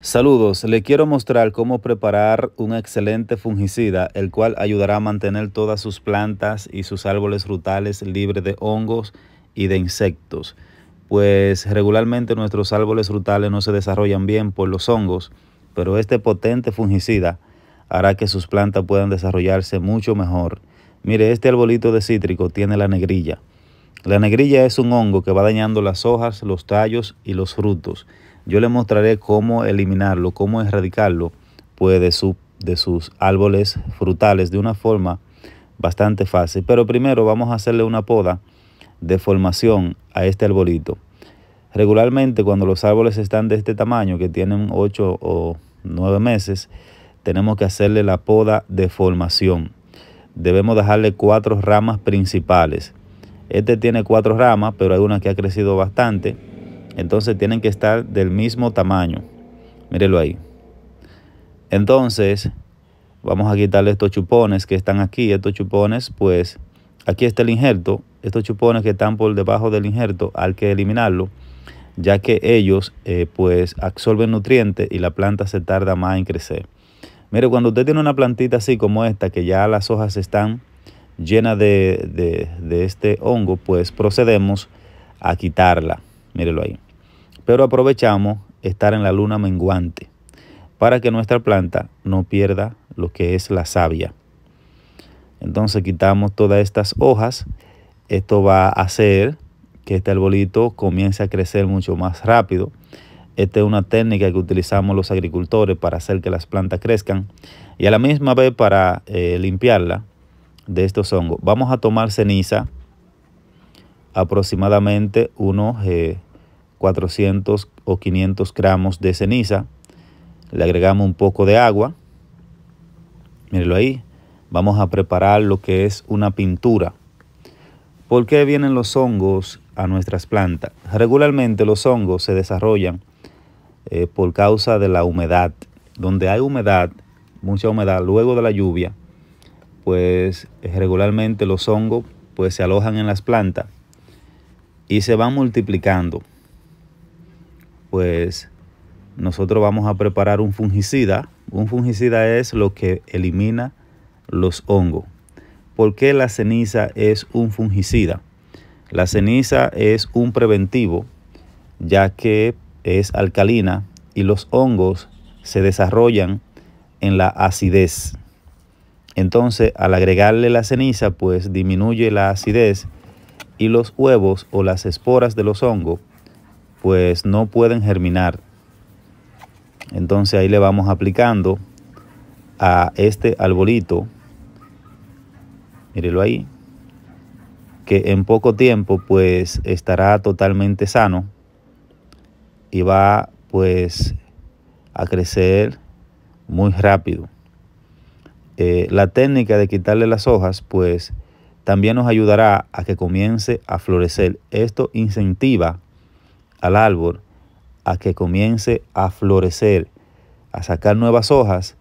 Saludos, le quiero mostrar cómo preparar un excelente fungicida, el cual ayudará a mantener todas sus plantas y sus árboles frutales libres de hongos y de insectos, pues regularmente nuestros árboles frutales no se desarrollan bien por los hongos, pero este potente fungicida hará que sus plantas puedan desarrollarse mucho mejor. Mire, este arbolito de cítrico tiene la negrilla. La negrilla es un hongo que va dañando las hojas, los tallos y los frutos yo le mostraré cómo eliminarlo, cómo erradicarlo pues, de, de sus árboles frutales de una forma bastante fácil. Pero primero vamos a hacerle una poda de formación a este arbolito. Regularmente cuando los árboles están de este tamaño, que tienen 8 o 9 meses, tenemos que hacerle la poda de formación. Debemos dejarle cuatro ramas principales. Este tiene cuatro ramas, pero hay una que ha crecido bastante entonces tienen que estar del mismo tamaño. Mírelo ahí. Entonces, vamos a quitarle estos chupones que están aquí. Estos chupones, pues, aquí está el injerto. Estos chupones que están por debajo del injerto, hay que eliminarlo, ya que ellos, eh, pues, absorben nutrientes y la planta se tarda más en crecer. Mire, cuando usted tiene una plantita así como esta, que ya las hojas están llenas de, de, de este hongo, pues procedemos a quitarla. Mírelo ahí pero aprovechamos estar en la luna menguante para que nuestra planta no pierda lo que es la savia. Entonces quitamos todas estas hojas. Esto va a hacer que este arbolito comience a crecer mucho más rápido. Esta es una técnica que utilizamos los agricultores para hacer que las plantas crezcan y a la misma vez para eh, limpiarla de estos hongos. Vamos a tomar ceniza, aproximadamente unos eh, 400 o 500 gramos de ceniza. Le agregamos un poco de agua. Mírenlo ahí. Vamos a preparar lo que es una pintura. ¿Por qué vienen los hongos a nuestras plantas? Regularmente los hongos se desarrollan eh, por causa de la humedad. Donde hay humedad, mucha humedad, luego de la lluvia, pues eh, regularmente los hongos pues, se alojan en las plantas y se van multiplicando pues nosotros vamos a preparar un fungicida. Un fungicida es lo que elimina los hongos. ¿Por qué la ceniza es un fungicida? La ceniza es un preventivo ya que es alcalina y los hongos se desarrollan en la acidez. Entonces, al agregarle la ceniza, pues disminuye la acidez y los huevos o las esporas de los hongos pues no pueden germinar. Entonces ahí le vamos aplicando a este arbolito, mírelo ahí, que en poco tiempo pues estará totalmente sano y va pues a crecer muy rápido. Eh, la técnica de quitarle las hojas pues también nos ayudará a que comience a florecer. Esto incentiva al árbol a que comience a florecer, a sacar nuevas hojas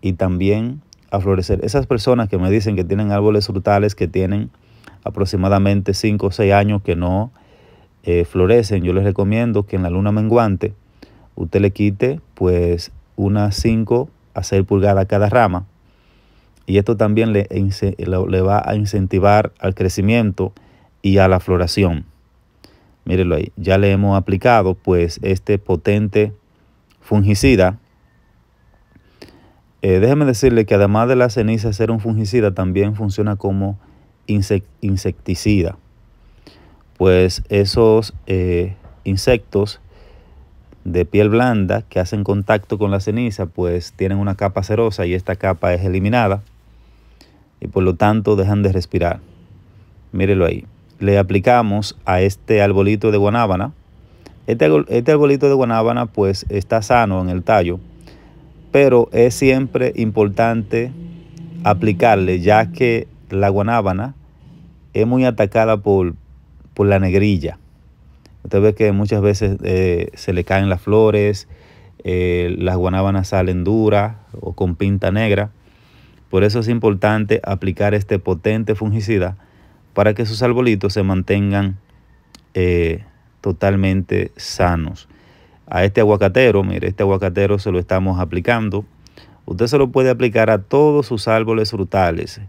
y también a florecer. Esas personas que me dicen que tienen árboles frutales que tienen aproximadamente 5 o 6 años que no eh, florecen, yo les recomiendo que en la luna menguante usted le quite pues unas 5 a 6 pulgadas cada rama. Y esto también le, le va a incentivar al crecimiento y a la floración mírenlo ahí, ya le hemos aplicado pues este potente fungicida. Eh, déjeme decirle que además de la ceniza ser un fungicida, también funciona como insecticida. Pues esos eh, insectos de piel blanda que hacen contacto con la ceniza, pues tienen una capa cerosa y esta capa es eliminada y por lo tanto dejan de respirar. Mírelo ahí le aplicamos a este arbolito de guanábana, este, este, arbolito de guanábana pues está sano en el tallo, pero es siempre importante aplicarle ya que la guanábana es muy atacada por, por la negrilla. Usted ve que muchas veces eh, se le caen las flores, eh, las guanábanas salen duras o con pinta negra. Por eso es importante aplicar este potente fungicida para que sus arbolitos se mantengan eh, totalmente sanos. A este aguacatero, mire, este aguacatero se lo estamos aplicando. Usted se lo puede aplicar a todos sus árboles frutales,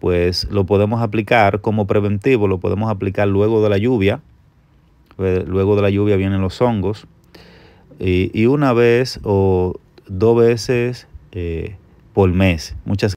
pues lo podemos aplicar como preventivo, lo podemos aplicar luego de la lluvia. Eh, luego de la lluvia vienen los hongos. Y, una vez o dos veces eh, por mes. Muchas